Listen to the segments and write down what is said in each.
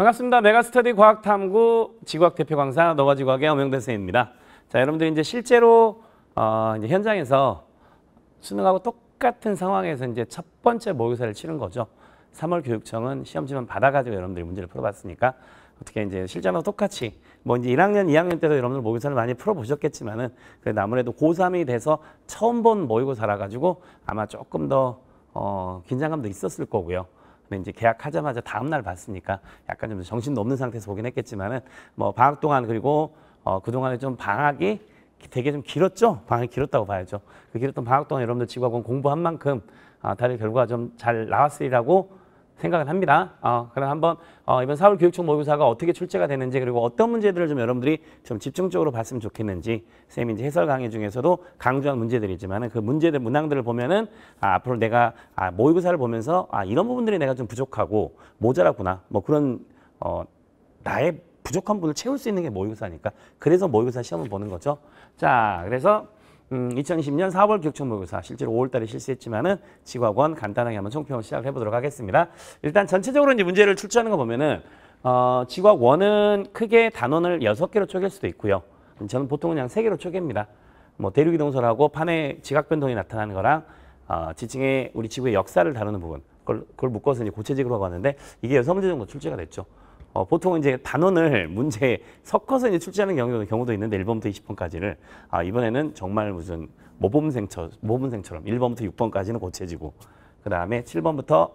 반갑습니다. 메가스터디 과학탐구 지구학 대표 강사 너가 지구학의 엄영대 선생입니다. 자, 여러분들 이제 실제로 어, 이제 현장에서 수능하고 똑같은 상황에서 이제 첫 번째 모의사를 치른 거죠. 3월 교육청은 시험지만 받아가지고 여러분들이 문제를 풀어봤으니까 어떻게 이제 실전하고 똑같이 뭐 이제 1학년, 2학년 때도 여러분들 모의고사를 많이 풀어보셨겠지만은 그래도 아무래도 고3이 돼서 처음 본 모의고사라 가지고 아마 조금 더 어, 긴장감도 있었을 거고요. 근 뭐 이제 계약하자마자 다음날 봤으니까 약간 좀 정신도 없는 상태에서 보긴 했겠지만은 뭐 방학 동안 그리고 어, 그동안에 좀 방학이 되게 좀 길었죠? 방학이 길었다고 봐야죠. 그 길었던 방학 동안 여러분들 지구학원 공부한 만큼 아, 다들 결과가 좀 잘 나왔으리라고 생각을 합니다. 어, 그럼 한번 어, 이번 4월 교육청 모의고사가 어떻게 출제가 되는지 그리고 어떤 문제들을 좀 여러분들이 좀 집중적으로 봤으면 좋겠는지 쌤이 이제 해설 강의 중에서도 강조한 문제들이지만 그 문제들 문항들을 보면은 아, 앞으로 내가 아, 모의고사를 보면서 아, 이런 부분들이 내가 좀 부족하고 모자라구나 뭐 그런 어, 나의 부족한 부분을 채울 수 있는 게 모의고사니까 그래서 모의고사 시험을 보는 거죠. 자 그래서 음, 2020년 4월 교육모의사 실제로 5월달에 실시했지만은 지과원 간단하게 한번 총평을 시작을 해보도록 하겠습니다. 일단 전체적으로 이제 문제를 출제하는 거 보면은 어, 지과원은 크게 단원을 6개로 쪼갤 수도 있고요. 저는 보통은 그냥 3개로 쪼갭니다. 뭐 대륙이동설하고 판의 지각변동이 나타나는 거랑 어, 지층의 우리 지구의 역사를 다루는 부분 그걸, 그걸 묶어서 이제 고체직으로 하고 는데 이게 여섯 문제 정도 출제가 됐죠. 어, 보통 이제 단원을 문제에 섞어서 이제 출제하는 경우도, 경우도 있는데 1번부터 20번까지를 아, 이번에는 정말 무슨 모범생처, 모범생처럼 1번부터 6번까지는 고쳐지고 그 다음에 7번부터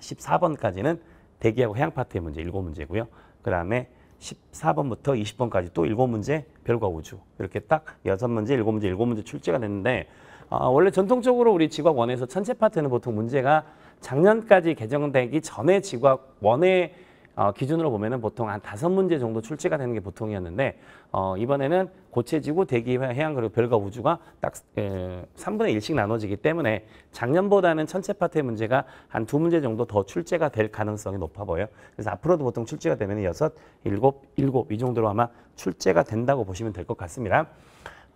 14번까지는 대기하고 해양 파트의 문제 7문제고요. 그 다음에 14번부터 20번까지 또 7문제 별과 우주 이렇게 딱 6문제, 7문제, 7문제 출제가 됐는데 아, 원래 전통적으로 우리 지과원에서 천체 파트는 보통 문제가 작년까지 개정되기 전에 지과원에 어, 기준으로 보면은 보통 한 다섯 문제 정도 출제가 되는 게 보통이었는데 어, 이번에는 고체지구, 대기, 해양 그리고 별과 우주가 딱 에, 3분의 1씩 나눠지기 때문에 작년보다는 천체 파트의 문제가 한 두 문제 정도 더 출제가 될 가능성이 높아 보여요. 그래서 앞으로도 보통 출제가 되면 여섯, 일곱, 일곱 이 정도로 아마 출제가 된다고 보시면 될 것 같습니다.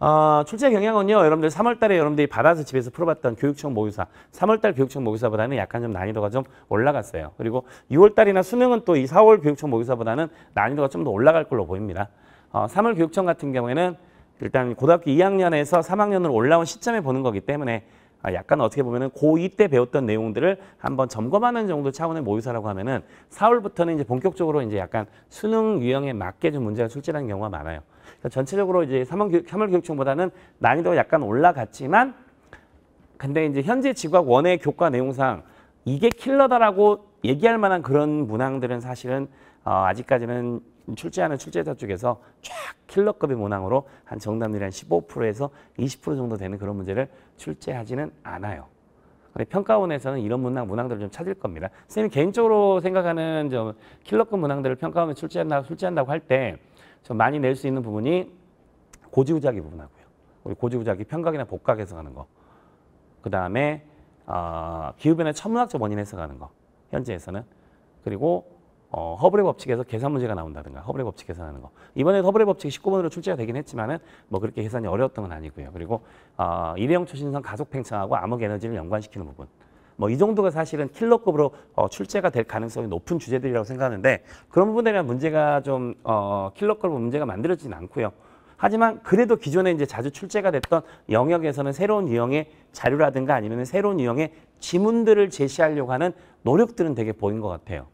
어, 출제 경향은요, 여러분들 3월 달에 여러분들이 받아서 집에서 풀어봤던 교육청 모의사, 3월 달 교육청 모의사보다는 약간 좀 난이도가 좀 올라갔어요. 그리고 6월 달이나 수능은 또이 4월 교육청 모의사보다는 난이도가 좀 더 올라갈 걸로 보입니다. 어, 3월 교육청 같은 경우에는 일단 고등학교 2학년에서 3학년으로 올라온 시점에 보는 거기 때문에 아, 약간 어떻게 보면은 고2 때 배웠던 내용들을 한번 점검하는 정도 차원의 모의사라고 하면은 4월부터는 이제 본격적으로 이제 약간 수능 유형에 맞게 좀 문제가 출제하는 경우가 많아요. 그러니까 전체적으로 이제 3월, 교육, 3월 교육청보다는 난이도가 약간 올라갔지만 근데 이제 현재 지각 원의 교과 내용상 이게 킬러다라고 얘기할 만한 그런 문항들은 사실은 어, 아직까지는 출제하는 출제자 쪽에서 쫙 킬러급의 문항으로한 정답률이 한 15%에서 20% 정도 되는 그런 문제를 출제하지는 않아요. 근데 평가원에서는 이런 문항, 문항들을 좀 찾을 겁니다. 선생님 개인적으로 생각하는 좀 킬러급 문항들을 평가원에 출제한다, 출제한다고 할 때 좀 많이 낼 수 있는 부분이 고지우자기 부분하고요. 우리 고지우자기 평각이나 복각 해석하는 거. 그 다음에 어, 기후변화 천문학적 원인 해석하는 거. 현재에서는. 그리고 어, 허블의 법칙에서 계산 문제가 나온다든가 허블의 법칙 계산하는 거이번에 허블의 법칙이 19번으로 출제가 되긴 했지만은 뭐 그렇게 계산이 어려웠던 건 아니고요 그리고 어, 일회용 초신성 가속 팽창하고 암흑 에너지를 연관시키는 부분 뭐 이 정도가 사실은 킬러급으로 어, 출제가 될 가능성이 높은 주제들이라고 생각하는데 그런 부분에 대한 문제가 좀 어, 킬러급으로 문제가 만들어지진 않고요 하지만 그래도 기존에 이제 자주 출제가 됐던 영역에서는 새로운 유형의 자료라든가 아니면 새로운 유형의 지문들을 제시하려고 하는 노력들은 되게 보인 것 같아요.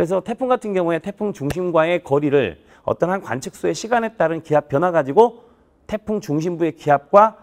그래서 태풍 같은 경우에 태풍 중심과의 거리를 어떠한 관측소의 시간에 따른 기압 변화 가지고 태풍 중심부의 기압과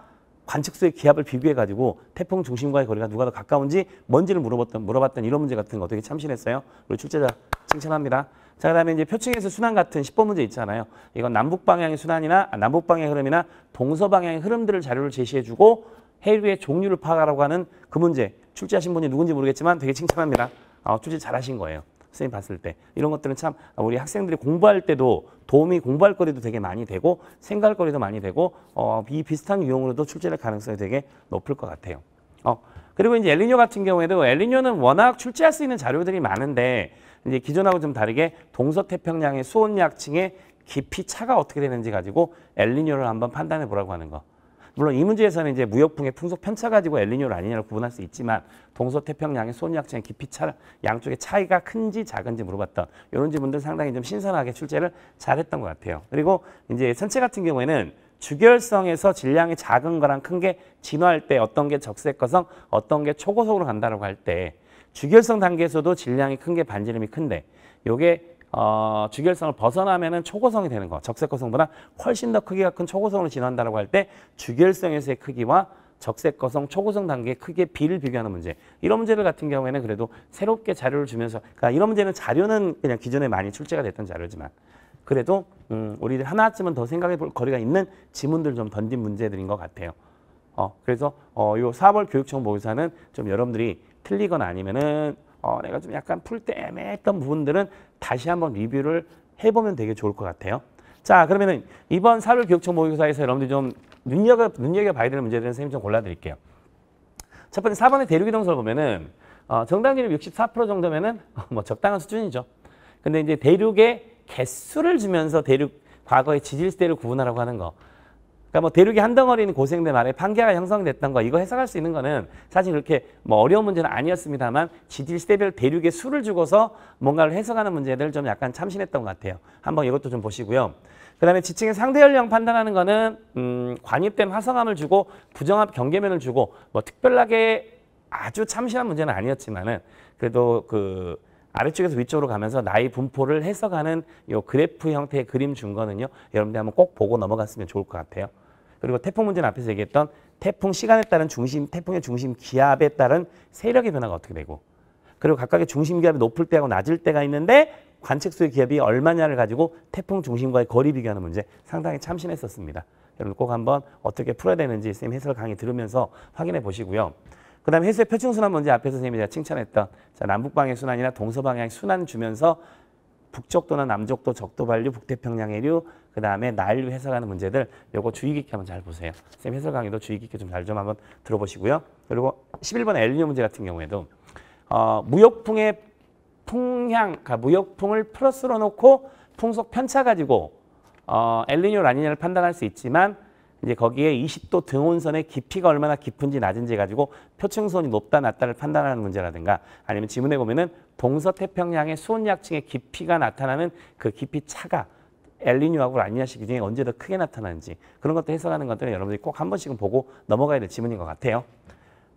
관측소의 기압을 비교해 가지고 태풍 중심과의 거리가 누가 더 가까운지 뭔지를 물어봤던 물어봤던 이런 문제 같은 거 되게 참신했어요. 우리 출제자 칭찬합니다. 자, 그다음에 이제 표층에서 순환 같은 10번 문제 있잖아요. 이건 남북 방향의 순환이나 아, 남북 방향의 흐름이나 동서 방향의 흐름들을 자료를 제시해 주고 해류의 종류를 파악하라고 하는 그 문제 출제하신 분이 누군지 모르겠지만 되게 칭찬합니다. 어, 출제 잘하신 거예요. 선생님 봤을 때 이런 것들은 참 우리 학생들이 공부할 때도 도움이 공부할 거리도 되게 많이 되고 생각할 거리도 많이 되고 어, 이 비슷한 유형으로도 출제될 가능성이 되게 높을 것 같아요. 어, 그리고 이제 엘리뇨 같은 경우에도 엘리뇨는 워낙 출제할 수 있는 자료들이 많은데 이제 기존하고 좀 다르게 동서태평양의 수온약층의 깊이 차가 어떻게 되는지 가지고 엘리뇨를 한번 판단해 보라고 하는 거. 물론 이 문제에서는 이제 무역풍의 풍속 편차 가지고 엘리뇨를 아니냐를 구분할 수 있지만 동서태평양의 소니학층의 깊이 차 양쪽의 차이가 큰지 작은지 물어봤던 이런 질문들 상당히 좀 신선하게 출제를 잘했던 것 같아요. 그리고 이제 선체 같은 경우에는 주결성에서 질량이 작은 거랑 큰 게 진화할 때 어떤 게 적색거성, 어떤 게 초고속으로 간다고할 때 주결성 단계에서도 질량이 큰 게 반지름이 큰데 요게 어, 주결성을 벗어나면은 초고성이 되는 거. 적색거성보다 훨씬 더 크기가 큰 초고성으로 진화한다라고 할 때 주결성에서의 크기와 적색거성, 초고성 단계의 크기의 비를 비교하는 문제. 이런 문제들 같은 경우에는 그래도 새롭게 자료를 주면서 그러니까 이런 문제는 자료는 그냥 기존에 많이 출제가 됐던 자료지만 그래도 음, 우리들 하나쯤은 더 생각해 볼 거리가 있는 지문들 좀 던진 문제들인 것 같아요. 어, 그래서 어, 요 4월 교육청 모의사는 좀 여러분들이 틀리거나 아니면은 어, 내가 좀 약간 풀 때 애매했던 부분들은 다시 한번 리뷰를 해보면 되게 좋을 것 같아요. 자 그러면은 이번 사월 교육청 모의고사에서 여러분들이 좀 눈여겨, 눈여겨봐야 되는 문제들은 선생님좀 골라드릴게요. 첫 번째 4번의 대륙이동설 보면은 어, 정답 기준 64% 정도면은 뭐 적당한 수준이죠. 근데 이제 대륙의 개수를 주면서 대륙 과거의 지질세를 구분하라고 하는 거. 그러니까 뭐 대륙이 한 덩어리는 고생된 말에 판계가 형성됐던 거 이거 해석할 수 있는 거는 사실 그렇게 뭐 어려운 문제는 아니었습니다만 지질 시대별 대륙의 수를 주고서 뭔가를 해석하는 문제들 좀 약간 참신했던 것 같아요. 한번 이것도 좀 보시고요. 그다음에 지층의 상대 연령 판단하는 거는 음, 관입된 화성암을 주고 부정합 경계면을 주고 뭐 특별하게 아주 참신한 문제는 아니었지만은 그래도 그 아래쪽에서 위쪽으로 가면서 나이 분포를 해석하는 이 그래프 형태의 그림 준 거는요. 여러분들 한번 꼭 보고 넘어갔으면 좋을 것 같아요. 그리고 태풍 문제는 앞에서 얘기했던 태풍 시간에 따른 중심, 태풍의 중심 기압에 따른 세력의 변화가 어떻게 되고 그리고 각각의 중심 기압이 높을 때하고 낮을 때가 있는데 관측수의 기압이 얼마냐를 가지고 태풍 중심과의 거리 비교하는 문제 상당히 참신했었습니다. 여러분 꼭 한번 어떻게 풀어야 되는지 선생님 해설 강의 들으면서 확인해 보시고요. 그 다음에 해수의 표층순환 문제 앞에서 선생님이 제가 칭찬했던 자, 남북방향 순환이나 동서방향 순환 주면서 북쪽도나 남쪽도 적도반류, 북태평양 해류, 그 다음에 난류 해석하는 문제들 요거 주의 깊게 한번 잘 보세요. 선생님 해설 강의도 주의 깊게 좀 잘좀 좀 한번 들어보시고요. 그리고 11번 엘리뇨 문제 같은 경우에도 어, 무역풍의 풍향, 그러니까 무역풍을 플러스로 놓고 풍속 편차 가지고 어, 엘리뇨 라니냐를 판단할 수 있지만 이제 거기에 20도 등온선의 깊이가 얼마나 깊은지 낮은지 가지고 표층선이 높다 낮다를 판단하는 문제라든가 아니면 지문에 보면은 동서태평양의 수온약층의 깊이가 나타나는 그 깊이 차가 엘리뇨하고 라니냐시 기준이 언제 더 크게 나타나는지 그런 것도 해석하는 것들은 여러분들이 꼭 한 번씩은 보고 넘어가야 될 지문인 것 같아요.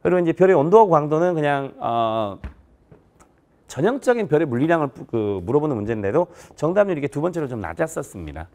그리고 이제 별의 온도와 광도는 그냥 어 전형적인 별의 물리량을 그 물어보는 문제인데도 정답률이 이게 두 번째로 좀 낮았었습니다.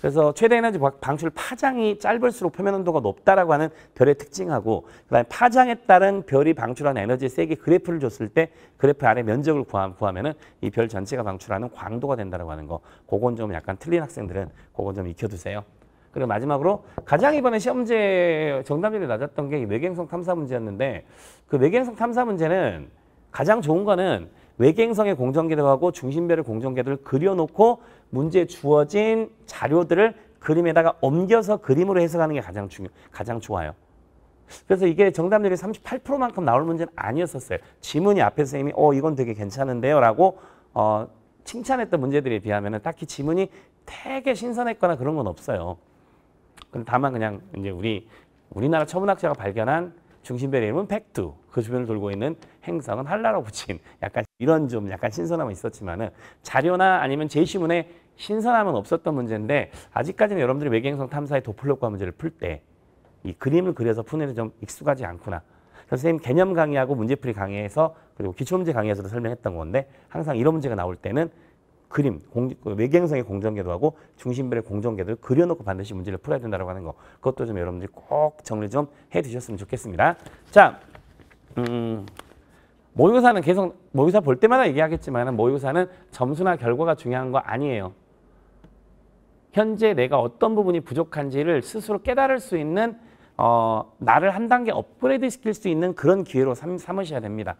그래서 최대 에너지 방출 파장이 짧을수록 표면 온도가 높다라고 하는 별의 특징하고 그다음에 파장에 따른 별이 방출한 에너지 세기 그래프를 줬을 때 그래프 아래 면적을 구하면은 이 별 전체가 방출하는 광도가 된다라고 하는 거. 그건 좀 약간 틀린 학생들은 그건 좀 익혀 두세요. 그리고 마지막으로 가장 이번에 시험제 정답률이 낮았던 게 외계행성 탐사 문제였는데 그 외계행성 탐사 문제는 가장 좋은 거는 외계행성의 공전궤도하고 중심별의 공전궤도를 그려놓고 문제에 주어진 자료들을 그림에다가 옮겨서 그림으로 해석하는 게 가장 중요, 가장 좋아요. 그래서 이게 정답률이 38%만큼 나올 문제는 아니었었어요. 지문이 앞에 선생님이 어 이건 되게 괜찮은데요 라고 어, 칭찬했던 문제들에 비하면 딱히 지문이 되게 신선했거나 그런 건 없어요. 근데 다만 그냥 이제 우리 우리나라 천문학자가 발견한 중심별의 이름은 백두 그 주변을 돌고 있는 행성은 한라로 붙인 약간 이런 좀 약간 신선함은 있었지만은 자료나 아니면 제시문에 신선함은 없었던 문제인데 아직까지는 여러분들이 외계행성 탐사의 도플러과 문제를 풀 때 이 그림을 그려서 푸는 게좀 익숙하지 않구나. 선생님 개념 강의하고 문제풀이 강의에서 그리고 기초문제 강의에서도 설명했던 건데 항상 이런 문제가 나올 때는 그림, 공, 외계행성의 공정궤도 하고 중심별의 공정궤도를 그려놓고 반드시 문제를 풀어야 된다고 하는 거 그것도 좀 여러분들이 꼭 정리 좀 해두셨으면 좋겠습니다. 자, 음. 모의고사는 계속 모의고사 볼 때마다 얘기하겠지만 모의고사는 점수나 결과가 중요한 거 아니에요. 현재 내가 어떤 부분이 부족한지를 스스로 깨달을 수 있는 어, 나를 한 단계 업그레이드 시킬 수 있는 그런 기회로 삼, 삼으셔야 됩니다.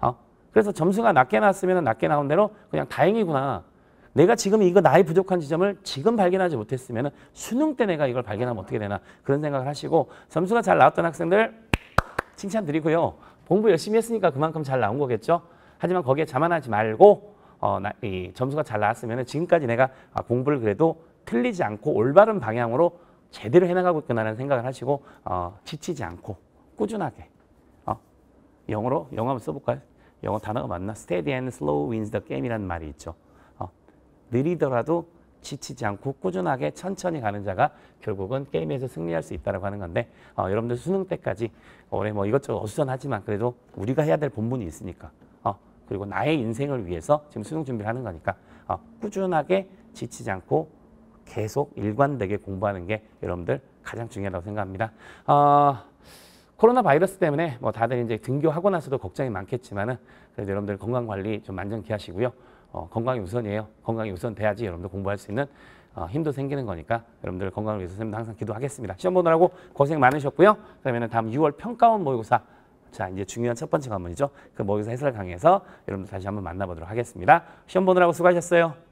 어? 그래서 점수가 낮게 나왔으면 낮게 나온 대로 그냥 다행이구나. 내가 지금 이거 나의 부족한 지점을 지금 발견하지 못했으면 수능 때 내가 이걸 발견하면 어떻게 되나 그런 생각을 하시고 점수가 잘 나왔던 학생들 칭찬드리고요. 공부 열심히 했으니까 그만큼 잘 나온 거겠죠. 하지만 거기에 자만하지 말고 어, 나, 이 점수가 잘 나왔으면 지금까지 내가 아, 공부를 그래도 틀리지 않고 올바른 방향으로 제대로 해나가고 있구나라는 생각을 하시고 어, 지치지 않고 꾸준하게 어, 영어로 영어 한번 써볼까요? 영어 단어가 맞나? Steady and slow wins the game이라는 말이 있죠. 어, 느리더라도 지치지 않고 꾸준하게 천천히 가는 자가 결국은 게임에서 승리할 수 있다고 하는 건데 어, 여러분들 수능 때까지 올해 뭐 이것저것 어수선하지만 그래도 우리가 해야 될 본분이 있으니까 어, 그리고 나의 인생을 위해서 지금 수능 준비를 하는 거니까 어, 꾸준하게 지치지 않고 계속 일관되게 공부하는 게 여러분들 가장 중요하다고 생각합니다. 어, 코로나 바이러스 때문에 뭐 다들 이제 등교하고 나서도 걱정이 많겠지만은 그래도 여러분들 건강 관리 좀 만전히 하시고요. 어, 건강이 우선이에요. 건강이 우선 돼야지 여러분들 공부할 수 있는 어, 힘도 생기는 거니까 여러분들 건강을 위해서 선생님 항상 기도하겠습니다. 시험 보느라고 고생 많으셨고요. 그러면 다음 6월 평가원 모의고사 자 이제 중요한 첫 번째 관문이죠. 그 모의고사 해설 강의에서 여러분들 다시 한번 만나보도록 하겠습니다. 시험 보느라고 수고하셨어요.